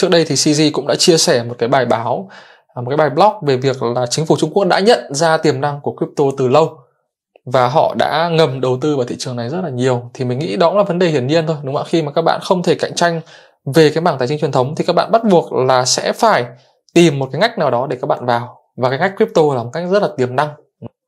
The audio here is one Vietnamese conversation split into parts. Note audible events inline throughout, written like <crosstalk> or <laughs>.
trước đây thì CG cũng đã chia sẻ một cái bài báo à, một cái bài blog về việc là chính phủ Trung Quốc đã nhận ra tiềm năng của crypto từ lâu và họ đã ngầm đầu tư vào thị trường này rất là nhiều thì mình nghĩ đó cũng là vấn đề hiển nhiên thôi đúng không ạ khi mà các bạn không thể cạnh tranh về cái mảng tài chính truyền thống thì các bạn bắt buộc là sẽ phải tìm một cái ngách nào đó để các bạn vào và cái ngách crypto là một cách rất là tiềm năng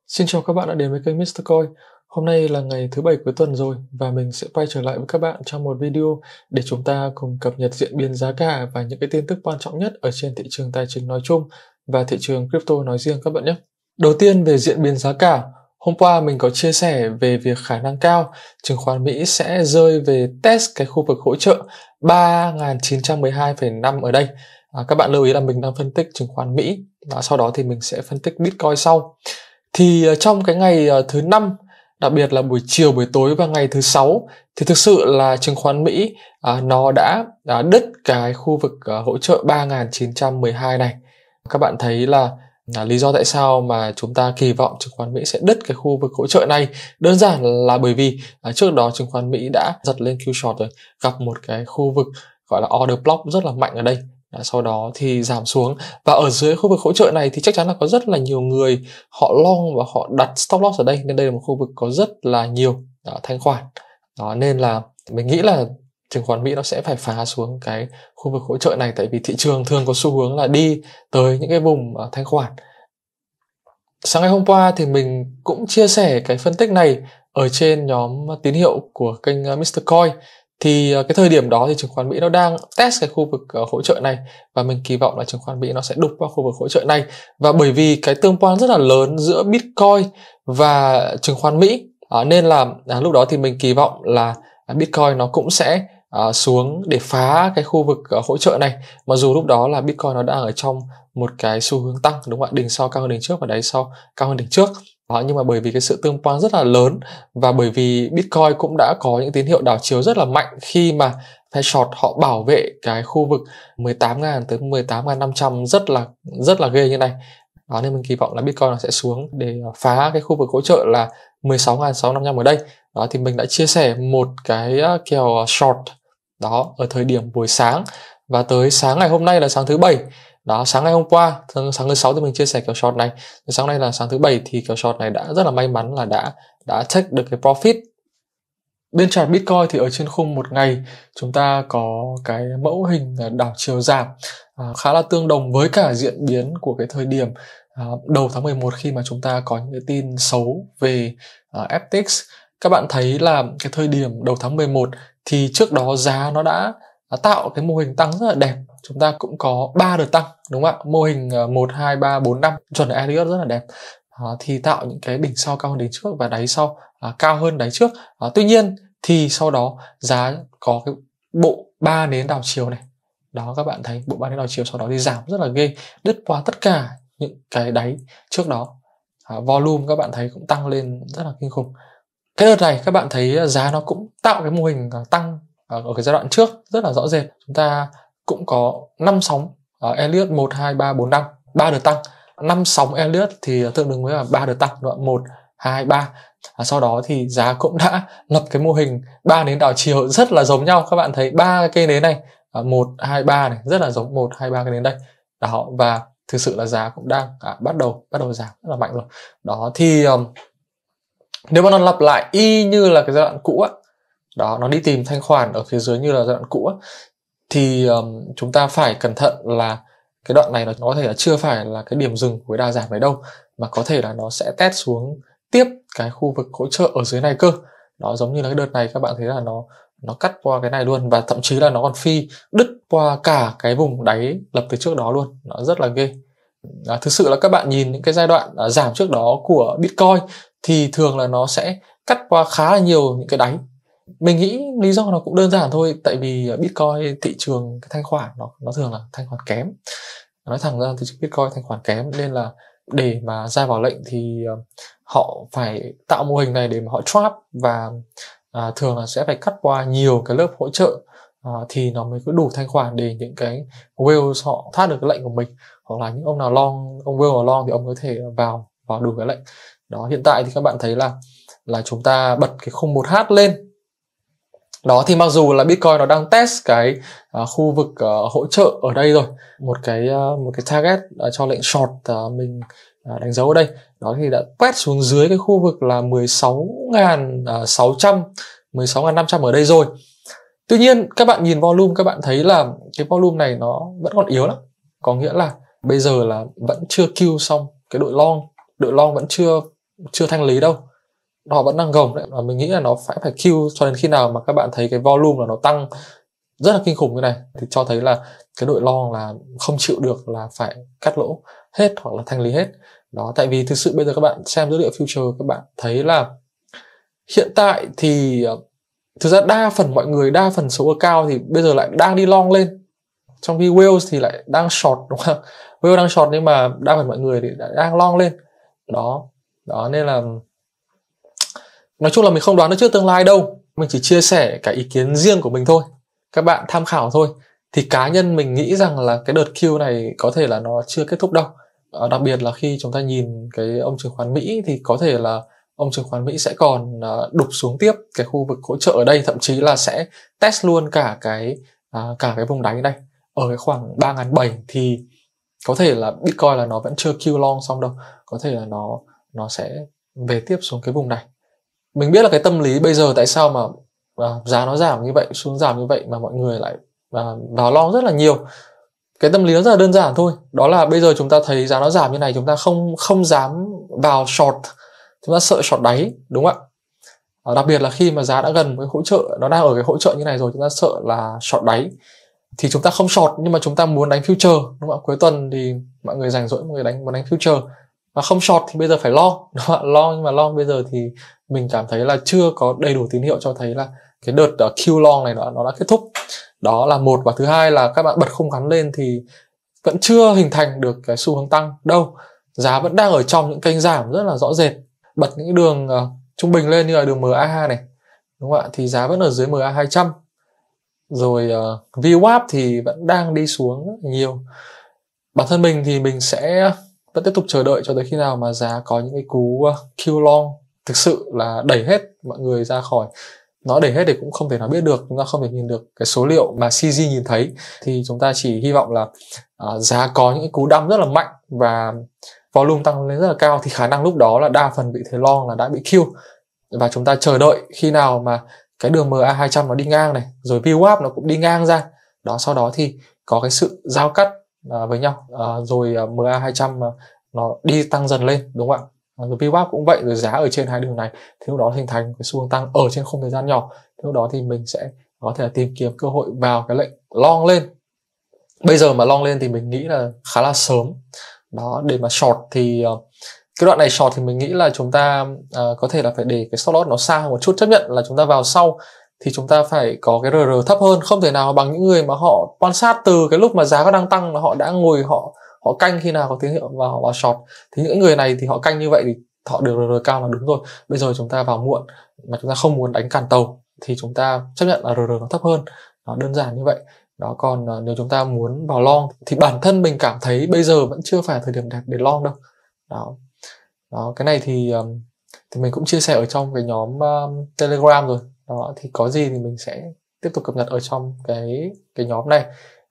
Xin chào các bạn đã đến với kênh Mr. Coin Hôm nay là ngày thứ bảy cuối tuần rồi và mình sẽ quay trở lại với các bạn trong một video để chúng ta cùng cập nhật diễn biến giá cả và những cái tin tức quan trọng nhất ở trên thị trường tài chính nói chung và thị trường crypto nói riêng các bạn nhé. Đầu tiên về diễn biến giá cả, hôm qua mình có chia sẻ về việc khả năng cao chứng khoán Mỹ sẽ rơi về test cái khu vực hỗ trợ 3.912,5 ở đây. À, các bạn lưu ý là mình đang phân tích chứng khoán Mỹ và sau đó thì mình sẽ phân tích Bitcoin sau. Thì ờ, trong cái ngày ờ, thứ năm đặc biệt là buổi chiều buổi tối và ngày thứ sáu thì thực sự là chứng khoán Mỹ à, nó đã à, đứt cái khu vực à, hỗ trợ 3.912 này các bạn thấy là là lý do tại sao mà chúng ta kỳ vọng chứng khoán Mỹ sẽ đứt cái khu vực hỗ trợ này đơn giản là bởi vì à, trước đó chứng khoán Mỹ đã giật lên Q short rồi gặp một cái khu vực gọi là order block rất là mạnh ở đây sau đó thì giảm xuống và ở dưới khu vực hỗ trợ này thì chắc chắn là có rất là nhiều người họ long và họ đặt stop loss ở đây nên đây là một khu vực có rất là nhiều đó, ờ, thanh khoản đó nên là mình nghĩ là chứng khoán Mỹ nó sẽ phải phá xuống cái khu vực hỗ trợ này tại vì thị trường thường có xu hướng là đi tới những cái vùng uh, thanh khoản. Sáng ngày hôm qua thì mình cũng chia sẻ cái phân tích này ở trên nhóm tín hiệu của kênh ờ, Mr. Coin thì ờ, cái thời điểm đó thì chứng khoán Mỹ nó đang test cái khu vực ờ, hỗ trợ này và mình kỳ vọng là chứng khoán Mỹ nó sẽ đục vào khu vực hỗ trợ này và bởi vì cái tương quan rất là lớn giữa Bitcoin và chứng khoán Mỹ ờ, nên là à, lúc đó thì mình kỳ vọng là Bitcoin nó cũng sẽ xuống để phá cái khu vực hỗ trợ này mặc dù lúc đó là Bitcoin nó đang ở trong một cái xu hướng tăng đúng không ạ đỉnh sau cao hơn đỉnh trước và đáy sau cao hơn đỉnh trước À, nhưng mà bởi vì cái sự tương quan rất là lớn và bởi vì Bitcoin cũng đã có những tín hiệu đảo chiều rất là mạnh khi mà phe short họ bảo vệ cái khu vực 18.000 tới 18.500 rất là rất là ghê như này. Đó, nên mình kỳ vọng là Bitcoin nó sẽ xuống để phá cái khu vực hỗ trợ là 16.655 ở đây. Đó thì mình đã chia sẻ một cái kèo short đó ở thời điểm buổi sáng và tới sáng ngày hôm nay là sáng thứ bảy đó sáng ngày hôm qua sáng thứ sáu thì mình chia sẻ kiểu short này sáng nay là sáng thứ bảy thì kiểu short này đã rất là may mắn là đã đã check được cái profit bên chart Bitcoin thì ở trên khung một ngày chúng ta có cái mẫu hình đảo chiều giảm à, khá là tương đồng với cả diễn biến của cái thời điểm à, đầu tháng 11 khi mà chúng ta có những cái tin xấu về à, FTX các bạn thấy là cái thời điểm đầu tháng 11 thì trước đó giá nó đã tạo cái mô hình tăng rất là đẹp chúng ta cũng có ba đợt tăng đúng không ạ mô hình ờ, một hai ba bốn năm chuẩn Elliott rất là đẹp à, thì tạo những cái đỉnh sau cao hơn đỉnh trước và đáy sau à, cao hơn đáy trước à, tuy nhiên thì sau đó giá có cái bộ ba nến đảo chiều này đó các bạn thấy bộ ba nến đảo chiều sau đó thì giảm rất là ghê đứt qua tất cả những cái đáy trước đó à, volume các bạn thấy cũng tăng lên rất là kinh khủng cái đợt này các bạn thấy giá nó cũng tạo cái mô hình tăng Ờ, ở cái giai đoạn trước rất là rõ rệt chúng ta cũng có năm sóng uh, Elliot 1 2 3 4 5 3 đợt tăng năm sóng Elliot thì tương đương với là ba đợt tăng đoạn 1 2 3 à, sau đó thì giá cũng đã lập cái mô hình ba nến đảo chiều rất là giống nhau các bạn thấy ba cây nến này ờ, một hai ba này rất là giống một hai ba cái nến đây đó và thực sự là giá cũng đang à, bắt đầu bắt đầu giảm rất là mạnh rồi đó thì um, nếu mà nó lặp lại y như là cái giai đoạn cũ á, đó nó đi tìm thanh khoản ở phía dưới như là giai đoạn cũ thì um, chúng ta phải cẩn thận là cái đoạn này nó có thể là chưa phải là cái điểm dừng của cái đà giảm này đâu mà có thể là nó sẽ test xuống tiếp cái khu vực hỗ trợ ở dưới này cơ nó giống như là cái đợt này các bạn thấy là nó nó cắt qua cái này luôn và thậm chí là nó còn phi đứt qua cả cái vùng đáy lập từ trước đó luôn nó rất là ghê à, thực sự là các bạn nhìn những cái giai đoạn à, giảm trước đó của bitcoin thì thường là nó sẽ cắt qua khá là nhiều những cái đáy mình nghĩ lý do nó cũng đơn giản thôi tại vì ờ, bitcoin thị trường cái thanh khoản nó nó thường là thanh khoản kém nói thẳng ra thì bitcoin thanh khoản kém nên là để mà ra vào lệnh thì ờ, họ phải tạo mô hình này để mà họ trap và à, thường là sẽ phải cắt qua nhiều cái lớp hỗ trợ à, thì nó mới có đủ thanh khoản để những cái whales họ thoát được cái lệnh của mình hoặc là những ông nào long ông whale nào long thì ông có thể vào vào đủ cái lệnh đó hiện tại thì các bạn thấy là là chúng ta bật cái khung một h lên đó thì mặc dù là Bitcoin nó đang test cái uh, khu vực uh, hỗ trợ ở đây rồi một cái uh, một cái target uh, cho lệnh short uh, mình uh, đánh dấu ở đây đó thì đã quét xuống dưới cái khu vực là 16.600 16.500 ở đây rồi tuy nhiên các bạn nhìn volume các bạn thấy là cái volume này nó vẫn còn yếu lắm có nghĩa là bây giờ là vẫn chưa kill xong cái đội long đội long vẫn chưa chưa thanh lý đâu nó vẫn đang gồng đấy và mình nghĩ là nó phải phải kill cho đến khi nào mà các bạn thấy cái volume là nó tăng rất là kinh khủng như này thì cho thấy là cái đội long là không chịu được là phải cắt lỗ hết hoặc là thanh lý hết đó tại vì thực sự bây giờ các bạn xem dữ liệu future các bạn thấy là hiện tại thì ờ, thực ra đa phần mọi người đa phần số cao thì bây giờ lại đang đi long lên trong khi Wales thì lại đang short đúng không Wales đang short nhưng mà đa phần mọi người thì đã đang long lên đó đó nên là nói chung là mình không đoán được trước tương lai đâu mình chỉ chia sẻ cái ý kiến riêng của mình thôi các bạn tham khảo thôi thì cá nhân mình nghĩ rằng là cái đợt Q này có thể là nó chưa kết thúc đâu ờ, đặc biệt là khi chúng ta nhìn cái ông chứng khoán Mỹ thì có thể là ông chứng khoán Mỹ sẽ còn ờ, đục xuống tiếp cái khu vực hỗ trợ ở đây thậm chí là sẽ test luôn cả cái à, cả cái vùng đáy này ở cái khoảng ba ngàn bảy thì có thể là Bitcoin là nó vẫn chưa Q long xong đâu có thể là nó nó sẽ về tiếp xuống cái vùng này mình biết là cái tâm lý bây giờ tại sao mà à, giá nó giảm như vậy xuống giảm như vậy mà mọi người lại à, vào lo rất là nhiều cái tâm lý nó rất là đơn giản thôi đó là bây giờ chúng ta thấy giá nó giảm như này chúng ta không không dám vào short chúng ta sợ short đáy đúng không ạ à, đặc biệt là khi mà giá đã gần với hỗ trợ nó đang ở cái hỗ trợ như này rồi chúng ta sợ là short đáy thì chúng ta không short nhưng mà chúng ta muốn đánh future đúng không ạ cuối tuần thì mọi người rảnh rỗi mọi người đánh muốn đánh future và không short thì bây giờ phải lo, long <laughs> lo nhưng mà lo bây giờ thì mình cảm thấy là chưa có đầy đủ tín hiệu cho thấy là cái đợt uh, ờ, Q long này nó, nó đã kết thúc đó là một và thứ hai là các bạn bật không gắn lên thì vẫn chưa hình thành được cái xu hướng tăng đâu giá vẫn đang ở trong những kênh giảm rất là rõ rệt bật những đường uh, trung bình lên như là đường MA2 này đúng không ạ thì giá vẫn ở dưới MA200 rồi uh, ờ, VWAP thì vẫn đang đi xuống rất là nhiều bản thân mình thì mình sẽ vẫn tiếp tục chờ đợi cho tới khi nào mà giá có những cái cú kill ờ, long thực sự là đẩy hết mọi người ra khỏi nó đẩy hết thì cũng không thể nào biết được chúng ta không thể nhìn được cái số liệu mà CG nhìn thấy thì chúng ta chỉ hy vọng là uh, giá có những cái cú đâm rất là mạnh và volume tăng lên rất là cao thì khả năng lúc đó là đa phần bị thế long là đã bị kill và chúng ta chờ đợi khi nào mà cái đường MA200 nó đi ngang này rồi VWAP nó cũng đi ngang ra đó sau đó thì có cái sự giao cắt à, với nhau à, rồi à, MA 200 à, nó đi tăng dần lên đúng không ạ à, rồi VWAP cũng vậy rồi giá ở trên hai đường này thì lúc đó hình thành cái xu hướng tăng ở trên không thời gian nhỏ thì lúc đó thì mình sẽ có thể tìm kiếm cơ hội vào cái lệnh long lên bây giờ mà long lên thì mình nghĩ là khá là sớm đó để mà short thì uh, cái đoạn này short thì mình nghĩ là chúng ta uh, có thể là phải để cái stop loss nó xa một chút chấp nhận là chúng ta vào sau thì chúng ta phải có cái RR thấp hơn không thể nào bằng những người mà họ quan sát từ cái lúc mà giá nó đang tăng là họ đã ngồi họ họ canh khi nào có tín hiệu và họ vào short thì những người này thì họ canh như vậy thì họ được RR cao là đúng rồi bây giờ chúng ta vào muộn mà chúng ta không muốn đánh cản tàu thì chúng ta chấp nhận là RR nó thấp hơn nó đơn giản như vậy đó còn à, nếu chúng ta muốn vào long thì bản thân mình cảm thấy bây giờ vẫn chưa phải thời điểm đẹp để long đâu đó đó cái này thì thì mình cũng chia sẻ ở trong cái nhóm um, telegram rồi đó thì có gì thì mình sẽ tiếp tục cập nhật ở trong cái cái nhóm này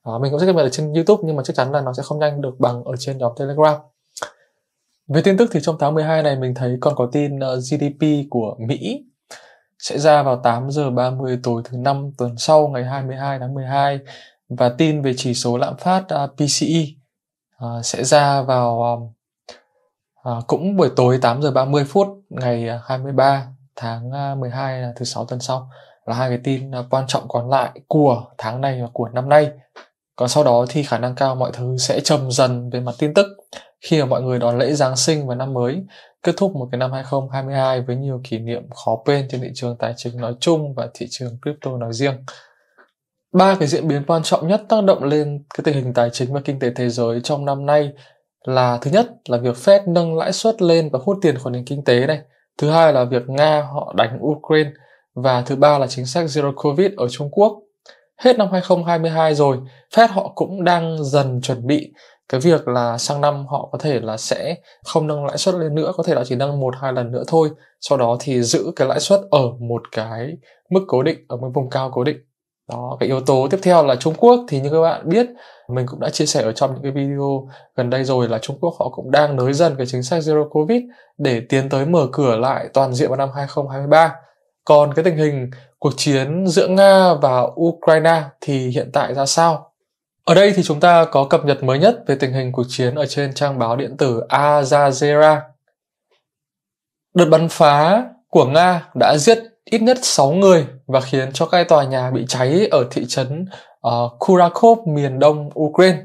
đó, mình cũng sẽ cập nhật ở trên YouTube nhưng mà chắc chắn là nó sẽ không nhanh được bằng ở trên nhóm Telegram về tin tức thì trong tháng 12 này mình thấy còn có tin ờ, GDP của Mỹ sẽ ra vào 8 giờ 30 tối thứ năm tuần sau ngày 22 tháng 12 và tin về chỉ số lạm phát ờ, PCE ờ, sẽ ra vào cũng buổi tối 8 giờ 30 phút ngày 23 tháng 12 là à, thứ sáu tuần sau là hai cái tin à, quan trọng còn lại của tháng này và của năm nay còn sau đó thì khả năng cao mọi thứ sẽ trầm dần về mặt tin tức khi mà mọi người đón lễ Giáng sinh và năm mới, kết thúc một cái năm 2022 với nhiều kỷ niệm khó quên trên thị trường tài chính nói chung và thị trường crypto nói riêng. Ba cái diễn biến quan trọng nhất tác động lên cái tình hình tài chính và kinh tế thế giới trong năm nay là thứ nhất là việc Fed nâng lãi suất lên và hút tiền khỏi nền kinh tế này thứ hai là việc Nga họ đánh Ukraine và thứ ba là chính sách Zero Covid ở Trung Quốc. Hết năm 2022 rồi, Fed họ cũng đang dần chuẩn bị cái việc là sang năm họ có thể là sẽ không nâng lãi suất lên nữa, có thể là chỉ nâng một hai lần nữa thôi. Sau đó thì giữ cái lãi suất ở một cái mức cố định, ở một vùng cao cố định đó cái yếu tố tiếp theo là trung quốc thì như các bạn biết mình cũng đã chia sẻ ở trong những cái video gần đây rồi là Trung Quốc họ cũng đang nới dần cái chính sách Zero Covid để tiến tới mở cửa lại toàn diện vào năm 2023. Còn cái tình hình cuộc chiến giữa Nga và Ukraine thì hiện tại ra sao? Ở đây thì chúng ta có cập nhật mới nhất về tình hình cuộc chiến ở trên trang báo điện tử Al Đợt bắn phá của Nga đã giết ít nhất 6 người và khiến cho cái tòa nhà bị cháy ở thị trấn uh, ờ, Kurakov miền đông Ukraine.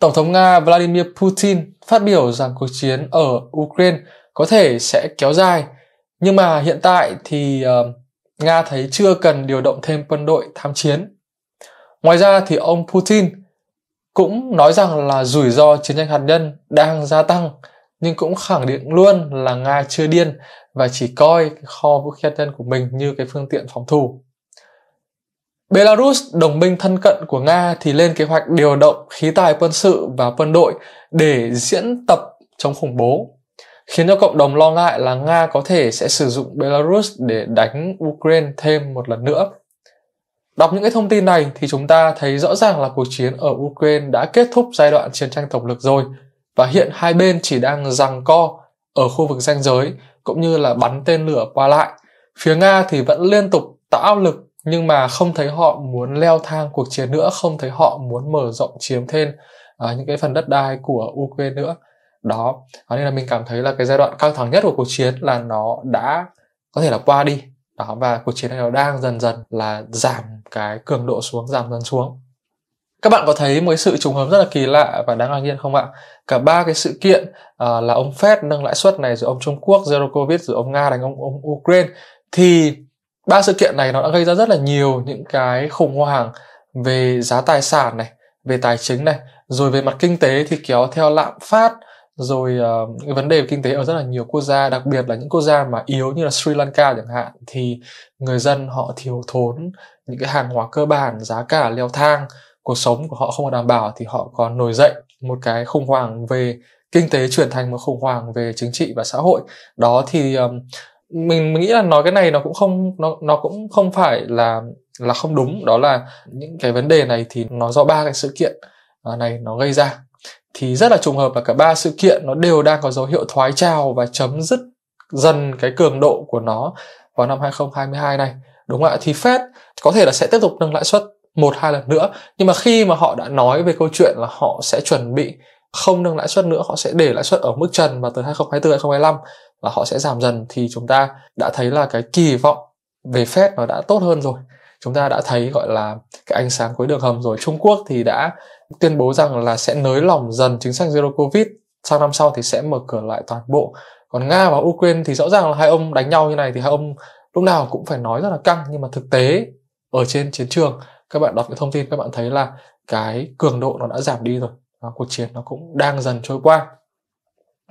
Tổng thống Nga Vladimir Putin phát biểu rằng cuộc chiến ở Ukraine có thể sẽ kéo dài, nhưng mà hiện tại thì uh, Nga thấy chưa cần điều động thêm quân đội tham chiến. Ngoài ra thì ông Putin cũng nói rằng là rủi ro chiến tranh hạt nhân đang gia tăng nhưng cũng khẳng định luôn là Nga chưa điên và chỉ coi kho vũ khí hạt nhân của mình như cái phương tiện phòng thủ. Belarus, đồng minh thân cận của Nga thì lên kế hoạch điều động khí tài quân sự và quân đội để diễn tập chống khủng bố, khiến cho cộng đồng lo ngại là Nga có thể sẽ sử dụng Belarus để đánh Ukraine thêm một lần nữa. Đọc những cái thông tin này thì chúng ta thấy rõ ràng là cuộc chiến ở Ukraine đã kết thúc giai đoạn chiến tranh tổng lực rồi, và hiện hai bên chỉ đang giằng co ở khu vực ranh giới cũng như là bắn tên lửa qua lại. Phía Nga thì vẫn liên tục tạo áp lực nhưng mà không thấy họ muốn leo thang cuộc chiến nữa, không thấy họ muốn mở rộng chiếm thêm à, những cái phần đất đai của Ukraine nữa. Đó, à, nên là mình cảm thấy là cái giai đoạn căng thẳng nhất của cuộc chiến là nó đã có thể là qua đi. Đó và cuộc chiến này nó đang dần dần là giảm cái cường độ xuống, giảm dần xuống. Các bạn có thấy một cái sự trùng hợp rất là kỳ lạ và đáng ngạc nhiên không ạ? Cả ba cái sự kiện à, là ông Fed nâng lãi suất này, rồi ông Trung Quốc zero covid, rồi ông Nga đánh ông, ông Ukraine thì ba sự kiện này nó đã gây ra rất là nhiều những cái khủng hoảng về giá tài sản này, về tài chính này, rồi về mặt kinh tế thì kéo theo lạm phát, rồi uh, cái vấn đề về kinh tế ở rất là nhiều quốc gia đặc biệt là những quốc gia mà yếu như là Sri Lanka chẳng hạn thì người dân họ thiếu thốn những cái hàng hóa cơ bản giá cả leo thang cuộc sống của họ không được đảm bảo thì họ còn nổi dậy một cái khủng hoảng về kinh tế chuyển thành một khủng hoảng về chính trị và xã hội đó thì um, mình, mình nghĩ là nói cái này nó cũng không nó nó cũng không phải là là không đúng đó là những cái vấn đề này thì nó do ba cái sự kiện à, này nó gây ra thì rất là trùng hợp là cả ba sự kiện nó đều đang có dấu hiệu thoái trào và chấm dứt dần cái cường độ của nó vào năm 2022 này đúng không ạ thì Fed có thể là sẽ tiếp tục nâng lãi suất một hai lần nữa nhưng mà khi mà họ đã nói về câu chuyện là họ sẽ chuẩn bị không nâng lãi suất nữa họ sẽ để lãi suất ở mức trần vào từ 2024 2025 và họ sẽ giảm dần thì chúng ta đã thấy là cái kỳ vọng về Fed nó đã tốt hơn rồi chúng ta đã thấy gọi là cái ánh sáng cuối đường hầm rồi Trung Quốc thì đã tuyên bố rằng là sẽ nới lỏng dần chính sách zero covid sang năm sau thì sẽ mở cửa lại toàn bộ còn nga và ukraine thì rõ ràng là hai ông đánh nhau như này thì hai ông lúc nào cũng phải nói rất là căng nhưng mà thực tế ở trên chiến trường các bạn đọc cái thông tin các bạn thấy là cái cường độ nó đã giảm đi rồi và cuộc chiến nó cũng đang dần trôi qua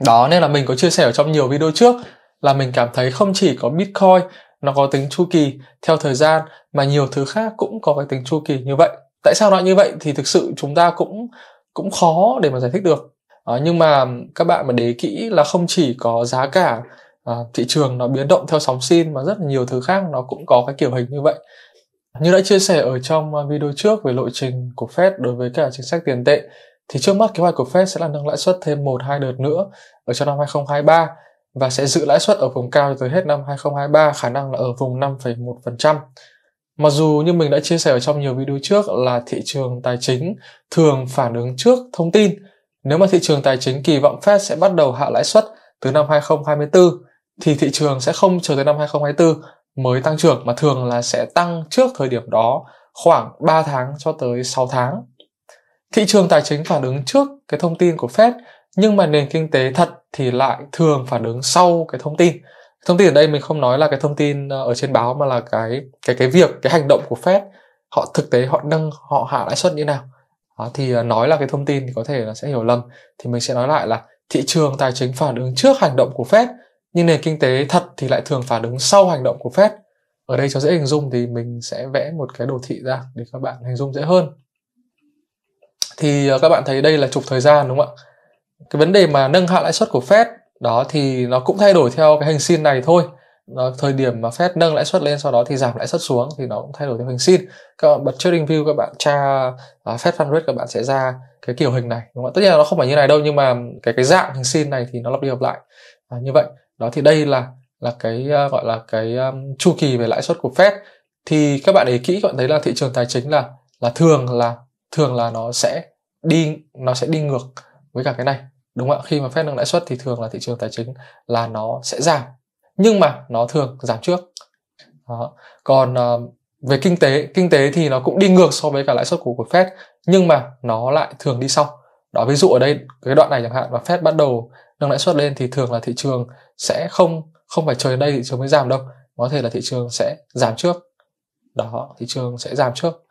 đó nên là mình có chia sẻ ở trong nhiều video trước là mình cảm thấy không chỉ có bitcoin nó có tính chu kỳ theo thời gian mà nhiều thứ khác cũng có cái tính chu kỳ như vậy tại sao nói như vậy thì thực sự chúng ta cũng cũng khó để mà giải thích được à, nhưng mà các bạn mà để kỹ là không chỉ có giá cả à, thị trường nó biến động theo sóng xin mà rất là nhiều thứ khác nó cũng có cái kiểu hình như vậy như đã chia sẻ ở trong à, video trước về lộ trình của Fed đối với cả chính sách tiền tệ thì trước mắt kế hoạch của Fed sẽ là nâng lãi suất thêm 1 2 đợt nữa ở trong năm 2023 và sẽ giữ lãi suất ở vùng cao tới hết năm 2023 khả năng là ở vùng 5,1%. Mặc dù như mình đã chia sẻ ở trong nhiều video trước là thị trường tài chính thường phản ứng trước thông tin. Nếu mà thị trường tài chính kỳ vọng Fed sẽ bắt đầu hạ lãi suất từ năm 2024 thì thị trường sẽ không chờ tới năm 2024 mới tăng trưởng mà thường là sẽ tăng trước thời điểm đó khoảng 3 tháng cho tới 6 tháng. Thị trường tài chính phản ứng trước cái thông tin của Fed nhưng mà nền kinh tế thật thì lại thường phản ứng sau cái thông tin. Thông tin ở đây mình không nói là cái thông tin ờ, ở trên báo mà là cái cái cái việc cái hành động của Fed họ thực tế họ nâng họ hạ lãi suất như nào. À, thì ờ, nói là cái thông tin thì có thể là sẽ hiểu lầm thì mình sẽ nói lại là thị trường tài chính phản ứng trước hành động của Fed nhưng nền kinh tế thật thì lại thường phản ứng sau hành động của Fed. Ở đây cho dễ hình dung thì mình sẽ vẽ một cái đồ thị ra để các bạn hình dung dễ hơn. Thì ờ, các bạn thấy đây là trục thời gian đúng không ạ? Cái vấn đề mà nâng hạ lãi suất của Fed đó thì nó cũng thay đổi theo cái hình sin này thôi. Nó, thời điểm mà Fed nâng lãi suất lên sau đó thì giảm lãi suất xuống thì nó cũng thay đổi theo hình sin. Các bạn bật trading view các bạn tra uh, Fed Fund Rate các bạn sẽ ra cái kiểu hình này đúng không ạ? Tất nhiên là nó không phải như này đâu nhưng mà cái cái dạng hình sin này thì nó lặp đi lặp lại. À, như vậy đó thì đây là là cái uh, gọi là cái um, chu kỳ về lãi suất của Fed thì các bạn để kỹ các bạn thấy là thị trường tài chính là là thường là thường là nó sẽ đi nó sẽ đi ngược với cả cái này đúng không ạ khi mà Fed nâng lãi suất thì thường là thị trường tài chính là nó sẽ giảm nhưng mà nó thường giảm trước đó. còn uh, về kinh tế kinh tế thì nó cũng đi ngược so với cả lãi suất của của Fed nhưng mà nó lại thường đi sau đó ví dụ ở đây cái đoạn này chẳng hạn mà Fed bắt đầu nâng lãi suất lên thì thường là thị trường sẽ không không phải chờ đến đây thị trường mới giảm đâu có thể là thị trường sẽ giảm trước đó thị trường sẽ giảm trước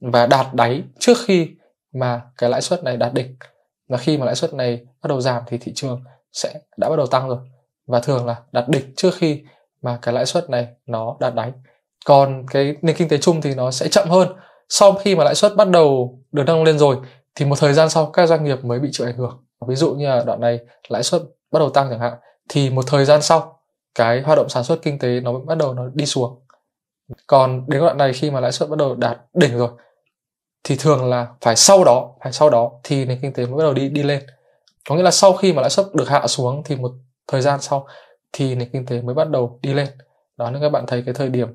và đạt đáy trước khi mà cái lãi suất này đạt đỉnh và khi mà lãi suất này bắt đầu giảm thì thị trường sẽ đã bắt đầu tăng rồi và thường là đạt đỉnh trước khi mà cái lãi suất này nó đạt đáy còn cái nền kinh tế chung thì nó sẽ chậm hơn sau khi mà lãi suất bắt đầu được nâng lên rồi thì một thời gian sau các doanh nghiệp mới bị chịu ảnh hưởng ví dụ như là đoạn này lãi suất bắt đầu tăng chẳng hạn thì một thời gian sau cái hoạt động sản xuất kinh tế nó bắt đầu nó đi xuống còn đến đoạn này khi mà lãi suất bắt đầu đạt đỉnh rồi thì thường là phải sau đó phải sau đó thì nền kinh tế mới bắt đầu đi đi lên có nghĩa là sau khi mà lãi suất được hạ xuống thì một thời gian sau thì nền kinh tế mới bắt đầu đi lên đó nên các bạn thấy cái thời điểm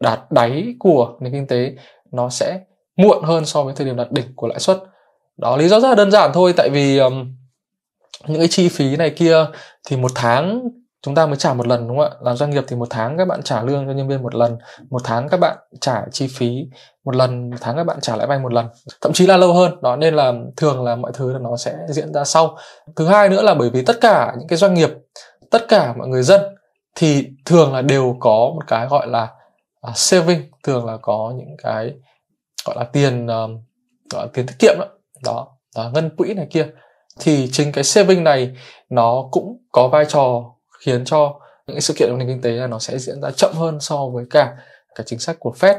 đạt đáy của nền kinh tế nó sẽ muộn hơn so với thời điểm đạt đỉnh của lãi suất đó lý do rất là đơn giản thôi tại vì um, những cái chi phí này kia thì một tháng chúng ta mới trả một lần đúng không ạ làm doanh nghiệp thì một tháng các bạn trả lương cho nhân viên một lần một tháng các bạn trả chi phí một lần một tháng các bạn trả lãi vay một lần thậm chí là lâu hơn đó nên là thường là mọi thứ là nó sẽ diễn ra sau thứ hai nữa là bởi vì tất cả những cái doanh nghiệp tất cả mọi người dân thì thường là đều có một cái gọi là uh, saving thường là có những cái gọi là tiền uh, gọi là tiền tiết kiệm đó đó, đó ngân quỹ này kia thì chính cái saving này nó cũng có vai trò khiến cho những cái sự kiện trong nền kinh tế là nó sẽ diễn ra chậm hơn so với cả cái chính sách của Fed.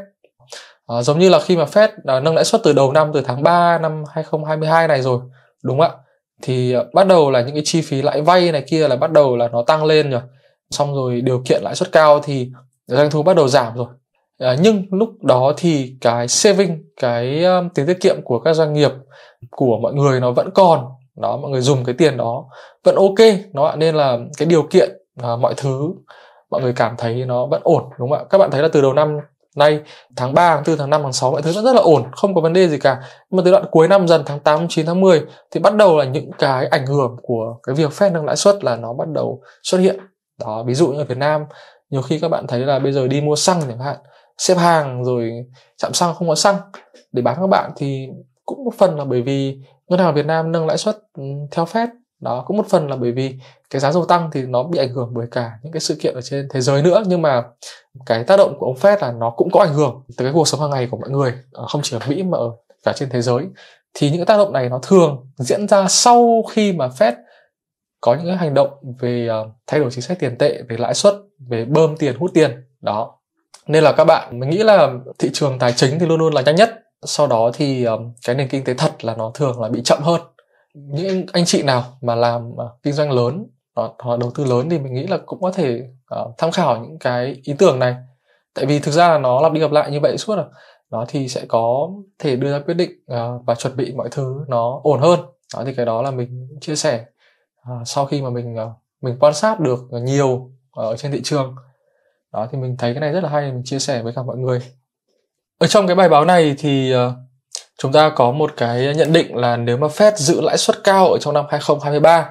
À, giống như là khi mà Fed à, nâng lãi suất từ đầu năm từ tháng 3 năm 2022 này rồi, đúng không ạ? Thì à, bắt đầu là những cái chi phí lãi vay này kia là bắt đầu là nó tăng lên rồi. Xong rồi điều kiện lãi suất cao thì doanh thu bắt đầu giảm rồi. À, nhưng lúc đó thì cái saving, cái um, tiền tiết kiệm của các doanh nghiệp của mọi người nó vẫn còn đó mọi người dùng cái tiền đó vẫn ok nó nên là cái điều kiện à, mọi thứ mọi người cảm thấy nó vẫn ổn đúng không ạ các bạn thấy là từ đầu năm nay tháng 3, tháng 4, tháng 5, tháng 6 mọi thứ vẫn rất là ổn, không có vấn đề gì cả. Nhưng mà từ đoạn cuối năm dần tháng 8, tháng 9, tháng 10 thì bắt đầu là những cái ảnh hưởng của cái việc phép nâng lãi suất là nó bắt đầu xuất hiện. Đó, ví dụ như ở Việt Nam, nhiều khi các bạn thấy là bây giờ đi mua xăng chẳng hạn, xếp hàng rồi chạm xăng không có xăng để bán các bạn thì cũng một phần là bởi vì ngân hàng Việt Nam nâng lãi suất ừ, theo phép đó cũng một phần là bởi vì cái giá dầu tăng thì nó bị ảnh hưởng bởi cả những cái sự kiện ở trên thế giới nữa nhưng mà cái tác động của ông Fed là nó cũng có ảnh hưởng tới cái cuộc sống hàng ngày của mọi người ờ, không chỉ ở Mỹ mà ở cả trên thế giới thì những cái tác động này nó thường diễn ra sau khi mà Fed có những cái hành động về ờ, thay đổi chính sách tiền tệ về lãi suất về bơm tiền hút tiền đó nên là các bạn mình nghĩ là thị trường tài chính thì luôn luôn là nhanh nhất sau đó thì ờ, cái nền kinh tế thật là nó thường là bị chậm hơn những anh chị nào mà làm ờ, kinh doanh lớn hoặc, đầu tư lớn thì mình nghĩ là cũng có thể ờ, tham khảo những cái ý tưởng này tại vì thực ra là nó lặp đi lặp lại như vậy suốt à nó thì sẽ có thể đưa ra quyết định và chuẩn bị mọi thứ nó ổn hơn đó thì cái đó là mình chia sẻ sau khi mà mình mình quan sát được nhiều ở trên thị trường đó thì mình thấy cái này rất là hay mình chia sẻ với cả mọi người ở trong cái bài báo này thì ờ, chúng ta có một cái nhận định là nếu mà Fed giữ lãi suất cao ở trong năm 2023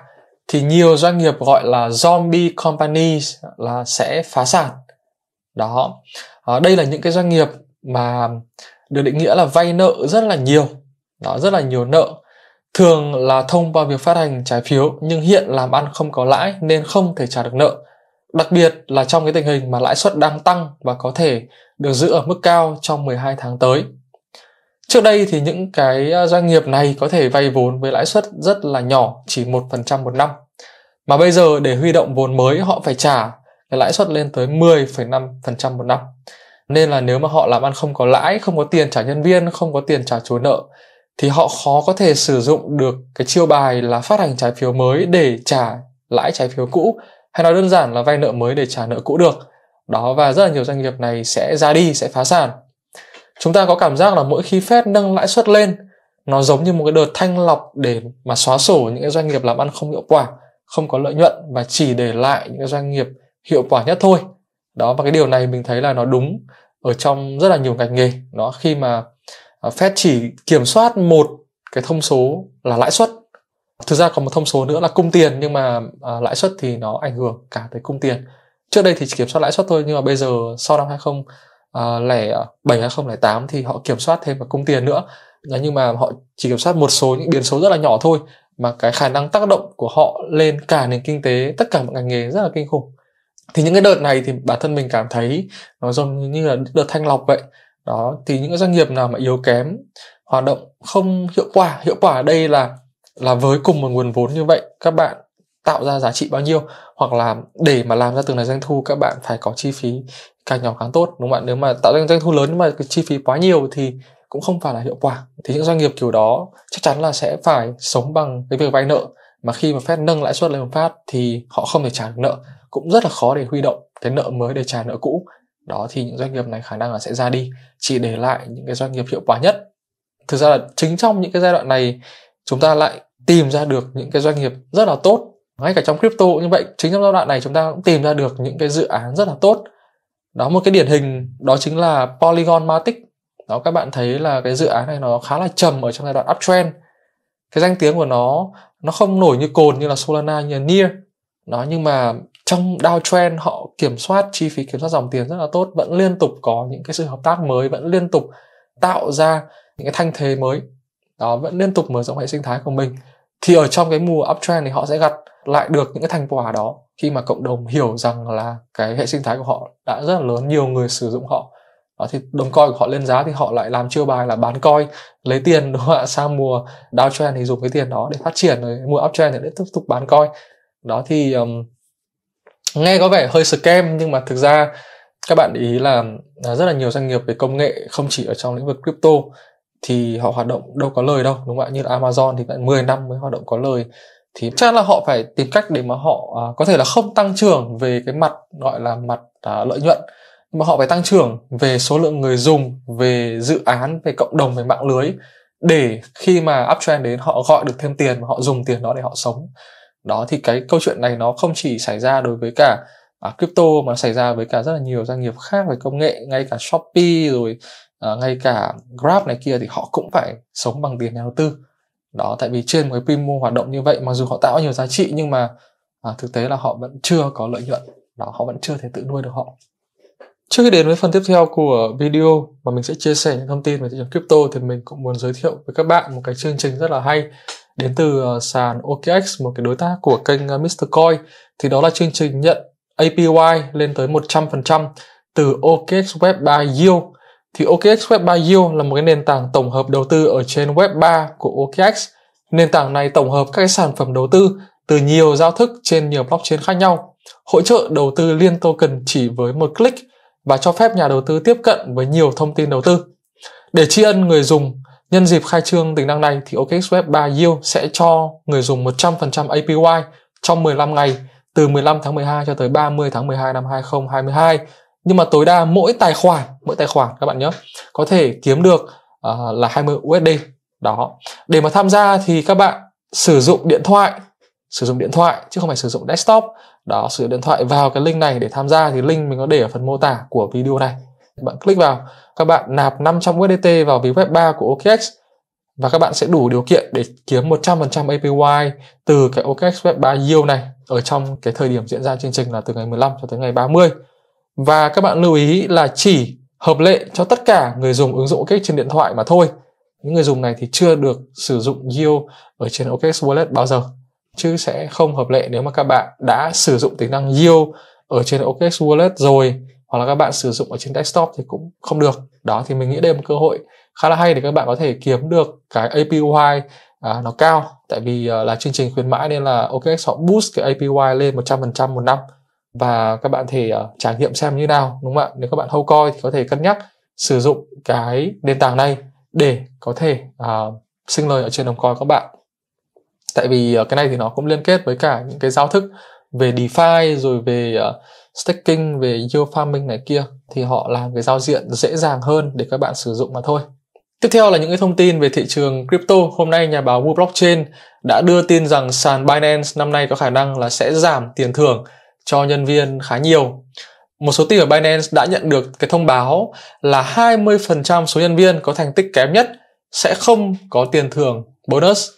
thì nhiều doanh nghiệp gọi là zombie companies là sẽ phá sản. Đó. Ờ, đây là những cái doanh nghiệp mà được định nghĩa là vay nợ rất là nhiều. Đó rất là nhiều nợ. Thường là thông qua việc phát hành trái phiếu nhưng hiện làm ăn không có lãi nên không thể trả được nợ Đặc biệt là trong cái tình hình mà lãi suất đang tăng và có thể được giữ ở mức cao trong 12 tháng tới. Trước đây thì những cái à, doanh nghiệp này có thể vay vốn với lãi suất rất là nhỏ, chỉ 1% một năm. Mà bây giờ để huy động vốn mới họ phải trả lãi suất lên tới 10,5% một năm. Nên là nếu mà họ làm ăn không có lãi, không có tiền trả nhân viên, không có tiền trả chủ nợ thì họ khó có thể sử dụng được cái chiêu bài là phát hành trái phiếu mới để trả lãi trái phiếu cũ hay nói đơn giản là vay nợ mới để trả nợ cũ được đó và rất là nhiều doanh nghiệp này sẽ ra đi sẽ phá sản chúng ta có cảm giác là mỗi khi Fed nâng lãi suất lên nó giống như một cái đợt thanh lọc để mà xóa sổ những cái doanh nghiệp làm ăn không hiệu quả không có lợi nhuận và chỉ để lại những cái doanh nghiệp hiệu quả nhất thôi đó và cái điều này mình thấy là nó đúng ở trong rất là nhiều ngành nghề nó khi mà à, Fed chỉ kiểm soát một cái thông số là lãi suất thực ra còn một thông số nữa là cung tiền nhưng mà à, lãi suất thì nó ảnh hưởng cả tới cung tiền trước đây thì chỉ kiểm soát lãi suất thôi nhưng mà bây giờ sau năm 2007 2008 à, thì họ kiểm soát thêm cả cung tiền nữa nhưng mà họ chỉ kiểm soát một số những biến số rất là nhỏ thôi mà cái khả năng tác động của họ lên cả nền kinh tế tất cả mọi ngành nghề rất là kinh khủng thì những cái đợt này thì bản thân mình cảm thấy nó giống như là đợt thanh lọc vậy đó thì những cái doanh nghiệp nào mà yếu kém hoạt động không hiệu quả hiệu quả ở đây là là với cùng một nguồn vốn như vậy các bạn tạo ra giá trị bao nhiêu hoặc là để mà làm ra từng này doanh thu các bạn phải có chi phí càng nhỏ càng tốt đúng không ạ nếu mà tạo ra doanh thu lớn nhưng mà cái chi phí quá nhiều thì cũng không phải là hiệu quả thì những doanh nghiệp kiểu đó chắc chắn là sẽ phải sống bằng cái việc vay nợ mà khi mà phép nâng lãi suất lên một phát thì họ không thể trả được nợ cũng rất là khó để huy động cái nợ mới để trả nợ cũ đó thì những doanh nghiệp này khả năng là sẽ ra đi chỉ để lại những cái doanh nghiệp hiệu quả nhất thực ra là chính trong những cái giai đoạn này chúng ta lại tìm ra được những cái doanh nghiệp rất là tốt ngay cả trong crypto cũng như vậy chính trong giai đoạn này chúng ta cũng tìm ra được những cái dự án rất là tốt đó một cái điển hình đó chính là Polygon Matic đó các bạn thấy là cái dự án này nó khá là trầm ở trong giai đoạn uptrend cái danh tiếng của nó nó không nổi như cồn như là Solana như là Near nó nhưng mà trong downtrend họ kiểm soát chi phí kiểm soát dòng tiền rất là tốt vẫn liên tục có những cái sự hợp tác mới vẫn liên tục tạo ra những cái thanh thế mới đó vẫn liên tục mở rộng hệ sinh thái của mình thì ở trong cái mùa uptrend thì họ sẽ gặt lại được những cái thành quả đó khi mà cộng đồng hiểu rằng là cái hệ sinh thái của họ đã rất là lớn nhiều người sử dụng họ đó, thì đồng coi của họ lên giá thì họ lại làm chiêu bài là bán coi lấy tiền đúng không ạ <laughs> sang mùa downtrend thì dùng cái tiền đó để phát triển rồi mùa uptrend thì để tiếp tục bán coi đó thì um, nghe có vẻ hơi scam nhưng mà thực ra các bạn ý là à, rất là nhiều doanh nghiệp về công nghệ không chỉ ở trong lĩnh vực crypto thì họ hoạt động đâu có lời đâu đúng không ạ như là Amazon thì bạn 10 năm mới hoạt động có lời thì chắc là họ phải tìm cách để mà họ à, có thể là không tăng trưởng về cái mặt gọi là mặt à, lợi nhuận nhưng mà họ phải tăng trưởng về số lượng người dùng về dự án về cộng đồng về mạng lưới để khi mà uptrend đến họ gọi được thêm tiền và họ dùng tiền đó để họ sống đó thì cái câu chuyện này nó không chỉ xảy ra đối với cả à, crypto mà xảy ra với cả rất là nhiều doanh nghiệp khác về công nghệ ngay cả shopee rồi à, ngay cả grab này kia thì họ cũng phải sống bằng tiền nhà đầu tư đó tại vì trên một cái quy mô hoạt động như vậy mặc dù họ tạo nhiều giá trị nhưng mà à, thực tế là họ vẫn chưa có lợi nhuận đó họ vẫn chưa thể tự nuôi được họ trước khi đến với phần tiếp theo của video mà mình sẽ chia sẻ những thông tin về thị trường crypto thì mình cũng muốn giới thiệu với các bạn một cái chương trình rất là hay đến từ ờ, sàn OKX một cái đối tác của kênh ờ, Mr. Coin thì đó là chương trình nhận APY lên tới 100% từ OKX Web 3 Yield thì OKX Web 3 Yield là một cái nền tảng tổng hợp đầu tư ở trên Web 3 của OKX. Nền tảng này tổng hợp các cái sản phẩm đầu tư từ nhiều giao thức trên nhiều blockchain khác nhau, hỗ trợ đầu tư liên token chỉ với một click và cho phép nhà đầu tư tiếp cận với nhiều thông tin đầu tư. Để tri ân người dùng, nhân dịp khai trương tính năng này thì OKX Web 3 Yield sẽ cho người dùng 100% APY trong 15 ngày từ 15 tháng 12 cho tới 30 tháng 12 năm 2022 nhưng mà tối đa mỗi tài khoản mỗi tài khoản các bạn nhớ có thể kiếm được uh, là 20 USD đó để mà tham gia thì các bạn sử dụng điện thoại sử dụng điện thoại chứ không phải sử dụng desktop đó sử dụng điện thoại vào cái link này để tham gia thì link mình có để ở phần mô tả của video này bạn click vào các bạn nạp 500 USDT vào ví web 3 của OKX và các bạn sẽ đủ điều kiện để kiếm 100% APY từ cái OKX Web 3 Yield này ở trong cái thời điểm diễn ra chương trình là từ ngày 15 cho tới ngày 30 và các bạn lưu ý là chỉ hợp lệ cho tất cả người dùng ứng dụng OKX trên điện thoại mà thôi. Những người dùng này thì chưa được sử dụng Yield ở trên OKX Wallet bao giờ chứ sẽ không hợp lệ nếu mà các bạn đã sử dụng tính năng Yield ở trên OKX Wallet rồi hoặc là các bạn sử dụng ở trên desktop thì cũng không được. Đó thì mình nghĩ đây là một cơ hội khá là hay để các bạn có thể kiếm được cái APY à, nó cao tại vì à, là chương trình khuyến mãi nên là OKX họ boost cái APY lên 100% một năm và các bạn thể uh, ờ, trải nghiệm xem như nào đúng không ạ nếu các bạn hâu coi thì có thể cân nhắc sử dụng cái nền tảng này để có thể uh, sinh lời ở trên đồng coi các bạn tại vì uh, cái này thì nó cũng liên kết với cả những cái giao thức về DeFi rồi về uh, staking về yield farming này kia thì họ làm cái giao diện dễ dàng hơn để các bạn sử dụng mà thôi Tiếp theo là những cái thông tin về thị trường crypto. Hôm nay nhà báo Wu Blockchain đã đưa tin rằng sàn Binance năm nay có khả năng là sẽ giảm tiền thưởng cho nhân viên khá nhiều. Một số team ở Binance đã nhận được cái thông báo là 20% số nhân viên có thành tích kém nhất sẽ không có tiền thưởng bonus.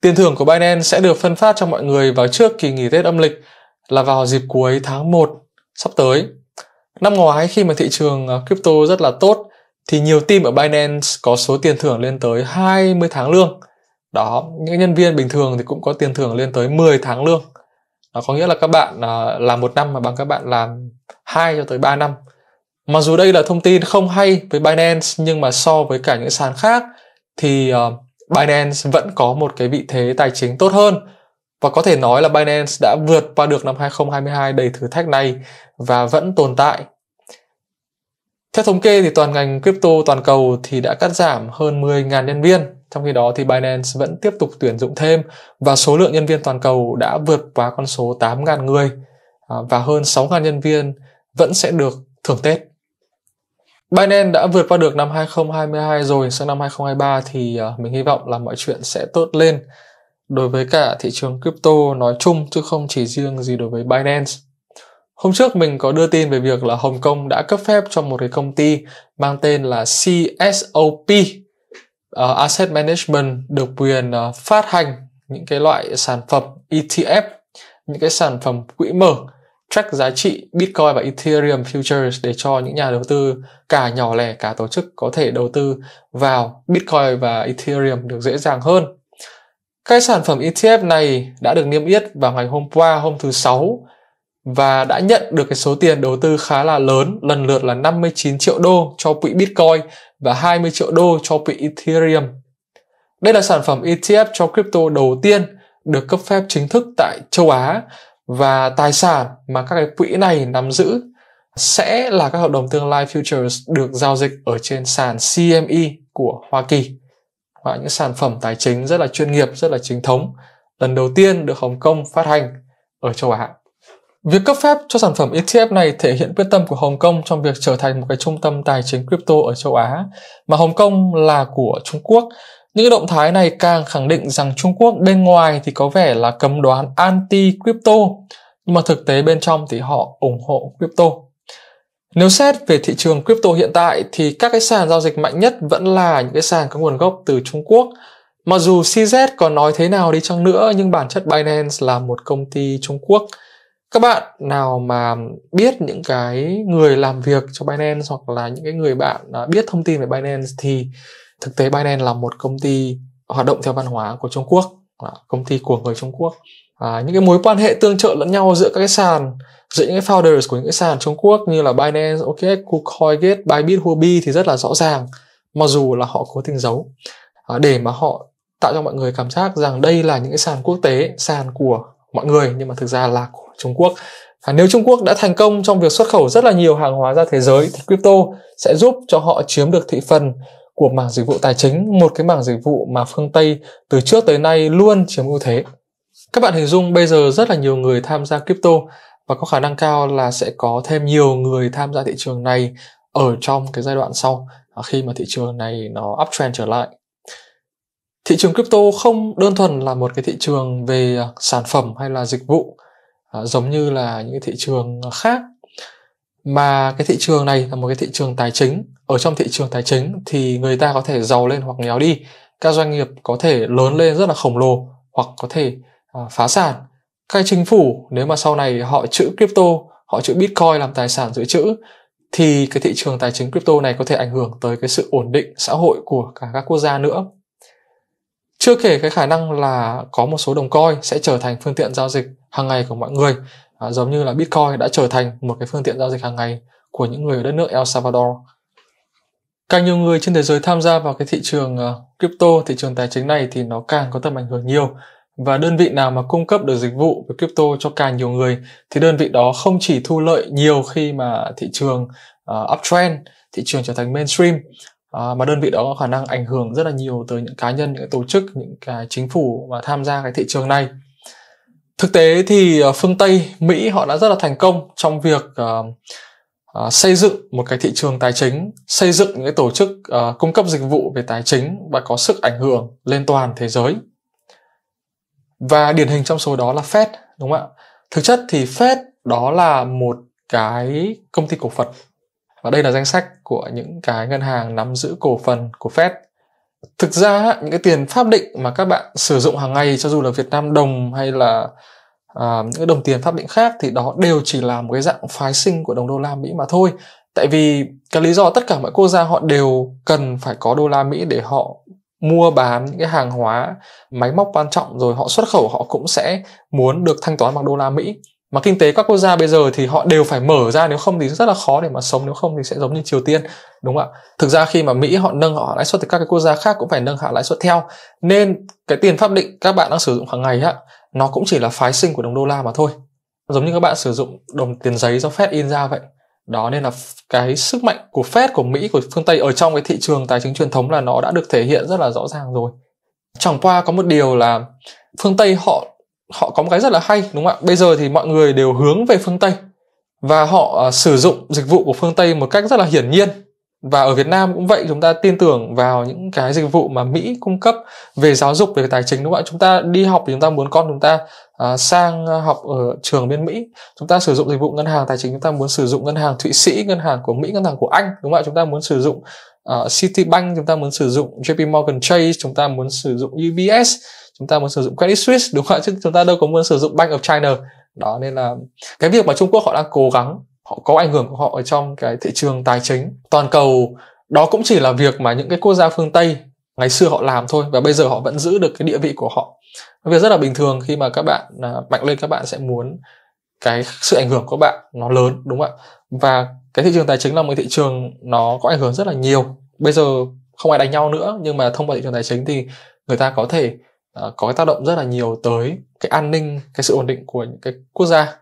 Tiền thưởng của Binance sẽ được phân phát cho mọi người vào trước kỳ nghỉ Tết âm lịch là vào dịp cuối tháng 1 sắp tới. Năm ngoái khi mà thị trường ờ, crypto rất là tốt thì nhiều team ở Binance có số tiền thưởng lên tới 20 tháng lương. Đó, những nhân viên bình thường thì cũng có tiền thưởng lên tới 10 tháng lương à, có nghĩa là các bạn à, làm một năm mà bằng các bạn làm hai cho tới 3 năm mặc dù đây là thông tin không hay với Binance nhưng mà so với cả những sàn khác thì uh, Binance vẫn có một cái vị thế tài chính tốt hơn và có thể nói là Binance đã vượt qua được năm 2022 đầy thử thách này và vẫn tồn tại. Theo thống kê thì toàn ngành crypto toàn cầu thì đã cắt giảm hơn 10.000 nhân viên trong khi đó thì Binance vẫn tiếp tục tuyển dụng thêm và số lượng nhân viên toàn cầu đã vượt quá con số 8.000 người à, và hơn 6.000 nhân viên vẫn sẽ được thưởng Tết. Binance đã vượt qua được năm 2022 rồi, sang năm 2023 thì à, mình hy vọng là mọi chuyện sẽ tốt lên đối với cả thị trường crypto nói chung chứ không chỉ riêng gì đối với Binance. Hôm trước mình có đưa tin về việc là Hồng Kông đã cấp phép cho một cái công ty mang tên là CSOP uh, asset management được quyền uh, phát hành những cái loại sản phẩm ETF, những cái sản phẩm quỹ mở track giá trị Bitcoin và Ethereum futures để cho những nhà đầu tư cả nhỏ lẻ cả tổ chức có thể đầu tư vào Bitcoin và Ethereum được dễ dàng hơn. Cái sản phẩm ETF này đã được niêm yết vào ngày hôm qua, hôm thứ Sáu, và đã nhận được cái số tiền đầu tư khá là lớn, lần lượt là 59 triệu đô cho quỹ Bitcoin và 20 triệu đô cho quỹ Ethereum. Đây là sản phẩm ETF cho crypto đầu tiên được cấp phép chính thức tại châu Á và tài sản mà các cái quỹ này nắm giữ sẽ là các hợp đồng tương lai futures được giao dịch ở trên sàn CME của Hoa Kỳ và những sản phẩm tài chính rất là chuyên nghiệp, rất là chính thống lần đầu tiên được Hồng Kông phát hành ở châu Á. Việc cấp phép cho sản phẩm ETF này thể hiện quyết tâm của Hồng Kông trong việc trở thành một cái trung tâm tài chính crypto ở châu Á, mà Hồng Kông là của Trung Quốc. Những động thái này càng khẳng định rằng Trung Quốc bên ngoài thì có vẻ là cấm đoán anti-crypto, nhưng mà thực tế bên trong thì họ ủng hộ crypto. Nếu xét về thị trường crypto hiện tại thì các cái sàn giao dịch mạnh nhất vẫn là những cái sàn có nguồn gốc từ Trung Quốc. Mặc dù CZ có nói thế nào đi chăng nữa nhưng bản chất Binance là một công ty Trung Quốc – các bạn nào mà biết những cái người làm việc cho Binance hoặc là những cái người bạn biết thông tin về Binance thì thực tế Binance là một công ty hoạt động theo văn hóa của Trung Quốc là công ty của người Trung Quốc à, những cái mối quan hệ tương trợ lẫn nhau giữa các cái sàn giữa những cái founders của những cái sàn Trung Quốc như là Binance, OKX, KuCoin, KuCoinGate, Bybit, Huobi thì rất là rõ ràng mặc dù là họ cố tình giấu à, để mà họ tạo cho mọi người cảm giác rằng đây là những cái sàn quốc tế sàn của mọi người nhưng mà thực ra là của Trung Quốc. À, nếu Trung Quốc đã thành công trong việc xuất khẩu rất là nhiều hàng hóa ra thế giới thì crypto sẽ giúp cho họ chiếm được thị phần của mảng dịch vụ tài chính, một cái mảng dịch vụ mà phương Tây từ trước tới nay luôn chiếm ưu thế. Các bạn hình dung bây giờ rất là nhiều người tham gia crypto và có khả năng cao là sẽ có thêm nhiều người tham gia thị trường này ở trong cái giai đoạn sau à, khi mà thị trường này nó uptrend trở lại thị trường crypto không đơn thuần là một cái thị trường về à, sản phẩm hay là dịch vụ à, giống như là những cái thị trường khác mà cái thị trường này là một cái thị trường tài chính ở trong thị trường tài chính thì người ta có thể giàu lên hoặc nghèo đi các doanh nghiệp có thể lớn lên rất là khổng lồ hoặc có thể à, phá sản các chính phủ nếu mà sau này họ chữ crypto họ chữ bitcoin làm tài sản dự trữ thì cái thị trường tài chính crypto này có thể ảnh hưởng tới cái sự ổn định xã hội của cả các quốc gia nữa chưa kể cái khả năng là có một số đồng coin sẽ trở thành phương tiện giao dịch hàng ngày của mọi người, à, giống như là Bitcoin đã trở thành một cái phương tiện giao dịch hàng ngày của những người ở đất nước El Salvador. Càng nhiều người trên thế giới tham gia vào cái thị trường à, crypto, thị trường tài chính này thì nó càng có tầm ảnh hưởng nhiều và đơn vị nào mà cung cấp được dịch vụ về crypto cho càng nhiều người thì đơn vị đó không chỉ thu lợi nhiều khi mà thị trường uh, uptrend, thị trường trở thành mainstream à, mà đơn vị đó có khả năng ảnh hưởng rất là nhiều tới những cá nhân những cái tổ chức những cái chính phủ mà tham gia cái thị trường này thực tế thì ờ, phương tây mỹ họ đã rất là thành công trong việc uh, uh, xây dựng một cái thị trường tài chính xây dựng những cái tổ chức uh, cung cấp dịch vụ về tài chính và có sức ảnh hưởng lên toàn thế giới và điển hình trong số đó là fed đúng không ạ thực chất thì fed đó là một cái công ty cổ phần và đây là danh sách của những cái ngân hàng nắm giữ cổ phần của Fed thực ra những cái tiền pháp định mà các bạn sử dụng hàng ngày cho dù là Việt Nam đồng hay là à, những đồng tiền pháp định khác thì đó đều chỉ là một cái dạng phái sinh của đồng đô la Mỹ mà thôi tại vì cái lý do tất cả mọi quốc gia họ đều cần phải có đô la Mỹ để họ mua bán những cái hàng hóa máy móc quan trọng rồi họ xuất khẩu họ cũng sẽ muốn được thanh toán bằng đô la Mỹ mà kinh tế các quốc gia bây giờ thì họ đều phải mở ra nếu không thì rất là khó để mà sống nếu không thì sẽ giống như Triều Tiên đúng không ạ thực ra khi mà Mỹ họ nâng họ lãi suất thì các cái quốc gia khác cũng phải nâng hạ lãi suất theo nên cái tiền pháp định các bạn đang sử dụng hàng ngày á nó cũng chỉ là phái sinh của đồng đô la mà thôi giống như các bạn sử dụng đồng tiền giấy do Fed in ra vậy đó nên là cái sức mạnh của Fed của Mỹ của phương Tây ở trong cái thị trường tài chính truyền thống là nó đã được thể hiện rất là rõ ràng rồi chẳng qua có một điều là phương Tây họ họ có một cái rất là hay đúng không ạ bây giờ thì mọi người đều hướng về phương tây và họ à, sử dụng dịch vụ của phương tây một cách rất là hiển nhiên và ở Việt Nam cũng vậy chúng ta tin tưởng vào những cái dịch vụ mà Mỹ cung cấp về giáo dục về tài chính đúng không ạ chúng ta đi học thì chúng ta muốn con chúng ta uh, sang học ở trường bên Mỹ chúng ta sử dụng dịch vụ ngân hàng tài chính chúng ta muốn sử dụng ngân hàng Thụy Sĩ ngân hàng của Mỹ ngân hàng của Anh đúng không ạ chúng ta muốn sử dụng uh, Citibank chúng ta muốn sử dụng JP Morgan Chase chúng ta muốn sử dụng UBS chúng ta muốn sử dụng credit suisse đúng không ạ chứ chúng ta đâu có muốn sử dụng bank of china đó nên là cái việc mà trung quốc họ đang cố gắng họ có ảnh hưởng của họ ở trong cái thị trường tài chính toàn cầu đó cũng chỉ là việc mà những cái quốc gia phương tây ngày xưa họ làm thôi và bây giờ họ vẫn giữ được cái địa vị của họ việc rất là bình thường khi mà các bạn à, mạnh lên các bạn sẽ muốn cái sự ảnh hưởng của bạn nó lớn đúng không ạ và cái thị trường tài chính là một thị trường nó có ảnh hưởng rất là nhiều bây giờ không ai đánh nhau nữa nhưng mà thông qua thị trường tài chính thì người ta có thể Ờ, có cái tác động rất là nhiều tới cái an ninh cái sự ổn định của những cái quốc gia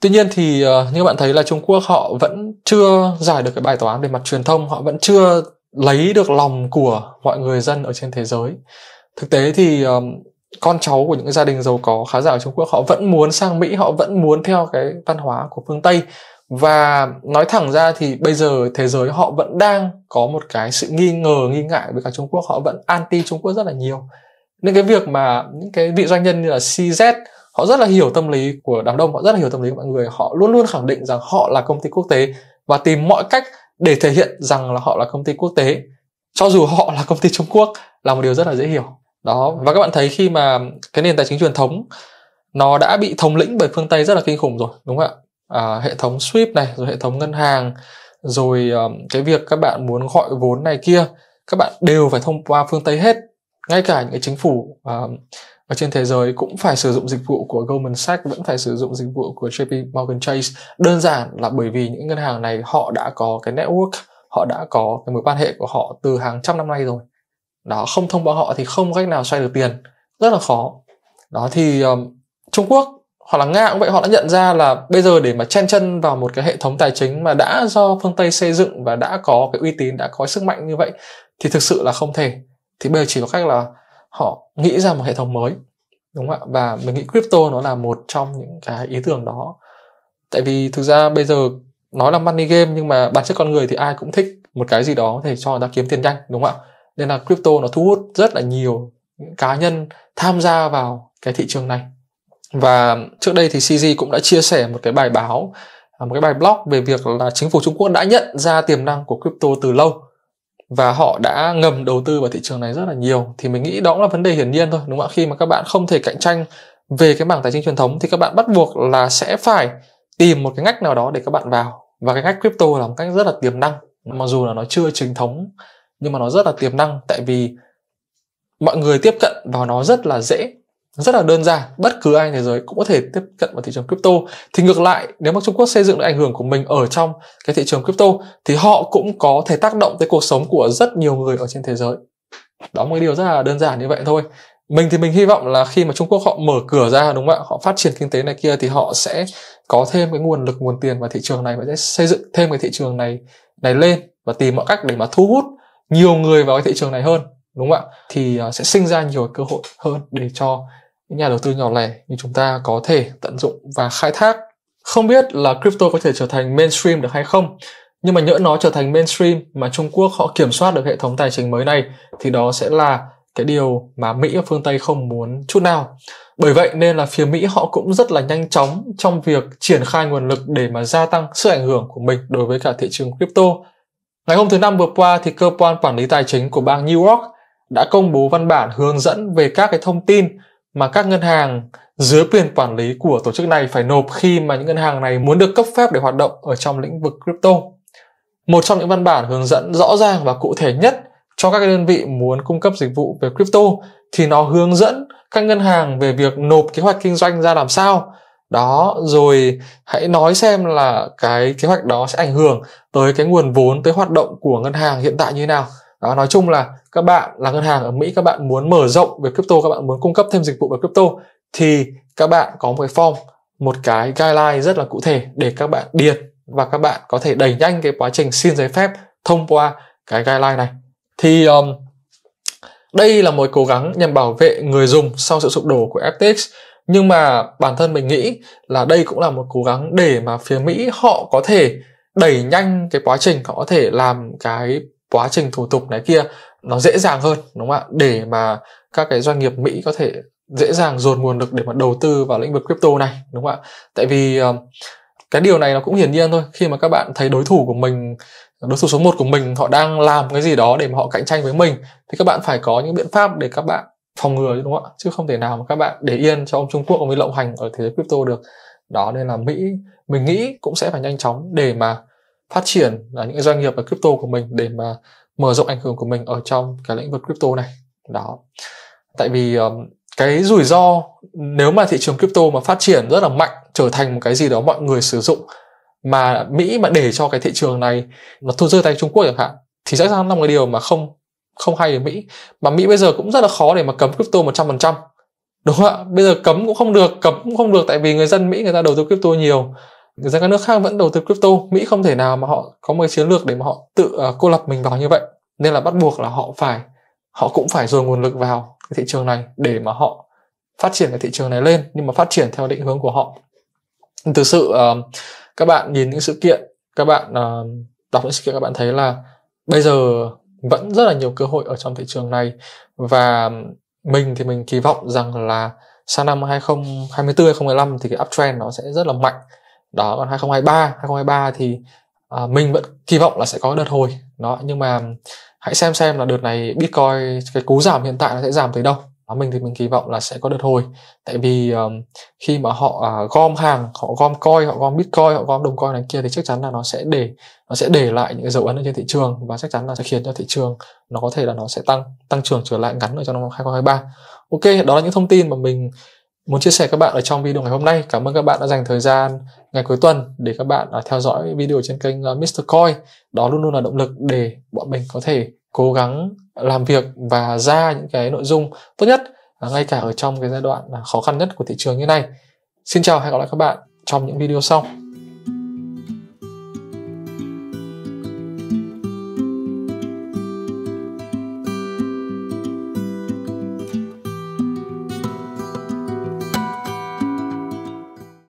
tuy nhiên thì uh, như bạn thấy là trung quốc họ vẫn chưa giải được cái bài toán về mặt truyền thông họ vẫn chưa lấy được lòng của mọi người dân ở trên thế giới thực tế thì um, con cháu của những cái gia đình giàu có khá giả ở trung quốc họ vẫn muốn sang mỹ họ vẫn muốn theo cái văn hóa của phương tây và nói thẳng ra thì bây giờ thế giới họ vẫn đang có một cái sự nghi ngờ nghi ngại với cả trung quốc họ vẫn anti trung quốc rất là nhiều nên cái việc mà những cái vị doanh nhân như là CZ họ rất là hiểu tâm lý của đám đông họ rất là hiểu tâm lý của mọi người họ luôn luôn khẳng định rằng họ là công ty quốc tế và tìm mọi cách để thể hiện rằng là họ là công ty quốc tế cho dù họ là công ty Trung Quốc là một điều rất là dễ hiểu đó và các bạn thấy khi mà cái nền tài chính truyền thống nó đã bị thống lĩnh bởi phương Tây rất là kinh khủng rồi đúng không ạ à, hệ thống SWIFT này rồi hệ thống ngân hàng rồi um, cái việc các bạn muốn gọi vốn này kia các bạn đều phải thông qua phương Tây hết ngay cả những cái chính phủ uh, ở trên thế giới cũng phải sử dụng dịch vụ của Goldman Sachs vẫn phải sử dụng dịch vụ của JP Morgan Chase đơn giản là bởi vì những ngân hàng này họ đã có cái network họ đã có cái mối quan hệ của họ từ hàng trăm năm nay rồi đó không thông qua họ thì không cách nào xoay được tiền rất là khó đó thì um, Trung Quốc hoặc là Nga cũng vậy họ đã nhận ra là bây giờ để mà chen chân vào một cái hệ thống tài chính mà đã do phương Tây xây dựng và đã có cái uy tín đã có sức mạnh như vậy thì thực sự là không thể thì bây giờ chỉ có cách là họ nghĩ ra một hệ thống mới đúng không ạ và mình nghĩ crypto nó là một trong những cái ý tưởng đó tại vì thực ra bây giờ nói là money game nhưng mà bản chất con người thì ai cũng thích một cái gì đó có thể cho người ta kiếm tiền nhanh đúng không ạ nên là crypto nó thu hút rất là nhiều cá nhân tham gia vào cái thị trường này và trước đây thì CZ cũng đã chia sẻ một cái bài báo à, một cái bài blog về việc là chính phủ Trung Quốc đã nhận ra tiềm năng của crypto từ lâu và họ đã ngầm đầu tư vào thị trường này rất là nhiều thì mình nghĩ đó cũng là vấn đề hiển nhiên thôi đúng không ạ khi mà các bạn không thể cạnh tranh về cái mảng tài chính truyền thống thì các bạn bắt buộc là sẽ phải tìm một cái ngách nào đó để các bạn vào và cái ngách crypto là một cách rất là tiềm năng mặc dù là nó chưa chính thống nhưng mà nó rất là tiềm năng tại vì mọi người tiếp cận vào nó rất là dễ rất là đơn giản bất cứ ai thế giới cũng có thể tiếp cận vào thị trường crypto thì ngược lại nếu mà Trung Quốc xây dựng được ảnh hưởng của mình ở trong cái thị trường crypto thì họ cũng có thể tác động tới cuộc sống của rất nhiều người ở trên thế giới đó một cái điều rất là đơn giản như vậy thôi mình thì mình hy vọng là khi mà Trung Quốc họ mở cửa ra đúng không ạ họ phát triển kinh tế này kia thì họ sẽ có thêm cái nguồn lực nguồn tiền vào thị trường này và sẽ xây dựng thêm cái thị trường này này lên và tìm mọi cách để mà thu hút nhiều người vào cái thị trường này hơn đúng không ạ thì ờ, sẽ sinh ra nhiều cơ hội hơn để cho những nhà đầu tư nhỏ lẻ như chúng ta có thể tận dụng và khai thác không biết là crypto có thể trở thành mainstream được hay không nhưng mà nhỡ nó trở thành mainstream mà Trung Quốc họ kiểm soát được hệ thống tài chính mới này thì đó sẽ là cái điều mà Mỹ và phương Tây không muốn chút nào. Bởi vậy nên là phía Mỹ họ cũng rất là nhanh chóng trong việc triển khai nguồn lực để mà gia tăng sự ảnh hưởng của mình đối với cả thị trường crypto. Ngày hôm thứ năm vừa qua thì cơ quan quản lý tài chính của bang New York đã công bố văn bản hướng dẫn về các cái thông tin mà các ngân hàng dưới quyền quản lý của tổ chức này phải nộp khi mà những ngân hàng này muốn được cấp phép để hoạt động ở trong lĩnh vực crypto. Một trong những văn bản hướng dẫn rõ ràng và cụ thể nhất cho các đơn vị muốn cung cấp dịch vụ về crypto thì nó hướng dẫn các ngân hàng về việc nộp kế hoạch kinh doanh ra làm sao. Đó, rồi hãy nói xem là cái kế hoạch đó sẽ ảnh hưởng tới cái nguồn vốn, tới hoạt động của ngân hàng hiện tại như thế nào đó, nói chung là các bạn là ngân hàng ở Mỹ các bạn muốn mở rộng về crypto các bạn muốn cung cấp thêm dịch vụ về crypto thì các bạn có một cái form một cái guideline rất là cụ thể để các bạn điền và các bạn có thể đẩy nhanh cái quá trình xin giấy phép thông qua cái guideline này thì um, đây là một cố gắng nhằm bảo vệ người dùng sau sự sụp đổ của FTX nhưng mà bản thân mình nghĩ là đây cũng là một cố gắng để mà phía Mỹ họ có thể đẩy nhanh cái quá trình họ có thể làm cái quá trình thủ tục này kia nó dễ dàng hơn đúng không ạ để mà các cái doanh nghiệp Mỹ có thể dễ dàng dồn nguồn lực để mà đầu tư vào lĩnh vực crypto này đúng không ạ tại vì ờ, cái điều này nó cũng hiển nhiên thôi khi mà các bạn thấy đối thủ của mình đối thủ số 1 của mình họ đang làm cái gì đó để mà họ cạnh tranh với mình thì các bạn phải có những biện pháp để các bạn phòng ngừa đúng không ạ chứ không thể nào mà các bạn để yên cho ông Trung Quốc ông ấy lộng hành ở thế giới crypto được đó nên là Mỹ mình nghĩ cũng sẽ phải nhanh chóng để mà phát triển là những doanh nghiệp ở crypto của mình để mà mở rộng ảnh hưởng của mình ở trong cái lĩnh vực crypto này đó tại vì um, cái rủi ro nếu mà thị trường crypto mà phát triển rất là mạnh trở thành một cái gì đó mọi người sử dụng mà Mỹ mà để cho cái thị trường này nó thu rơi tay Trung Quốc chẳng hạn thì sẽ ra là một cái điều mà không không hay ở Mỹ mà Mỹ bây giờ cũng rất là khó để mà cấm crypto một trăm phần trăm đúng không ạ bây giờ cấm cũng không được cấm cũng không được tại vì người dân Mỹ người ta đầu tư crypto nhiều người dân các nước khác vẫn đầu tư crypto mỹ không thể nào mà họ có một chiến lược để mà họ tự uh, cô lập mình vào như vậy nên là bắt buộc là họ phải họ cũng phải dồn nguồn lực vào cái thị trường này để mà họ phát triển cái thị trường này lên nhưng mà phát triển theo định hướng của họ thực sự uh, các bạn nhìn những sự kiện các bạn uh, đọc những sự kiện các bạn thấy là bây giờ vẫn rất là nhiều cơ hội ở trong thị trường này và mình thì mình kỳ vọng rằng là sang năm 2024 2025 thì cái uptrend nó sẽ rất là mạnh đó còn 2023 2023 thì à, mình vẫn kỳ vọng là sẽ có đợt hồi đó nhưng mà hãy xem xem là đợt này bitcoin cái cú giảm hiện tại nó sẽ giảm tới đâu đó, mình thì mình kỳ vọng là sẽ có đợt hồi tại vì um, khi mà họ uh, gom hàng họ gom coin họ gom bitcoin họ gom đồng coin này kia thì chắc chắn là nó sẽ để nó sẽ để lại những cái dấu ấn ở trên thị trường và chắc chắn là sẽ khiến cho thị trường nó có thể là nó sẽ tăng tăng trưởng trở lại ngắn ở trong năm 2023 ok đó là những thông tin mà mình muốn chia sẻ các bạn ở trong video ngày hôm nay. Cảm ơn các bạn đã dành thời gian ngày cuối tuần để các bạn à, theo dõi video trên kênh à, Mr. Coin. Đó luôn luôn là động lực để bọn mình có thể cố gắng làm việc và ra những cái nội dung tốt nhất à, ngay cả ở trong cái giai đoạn khó khăn nhất của thị trường như này. Xin chào hẹn gặp lại các bạn trong những video sau.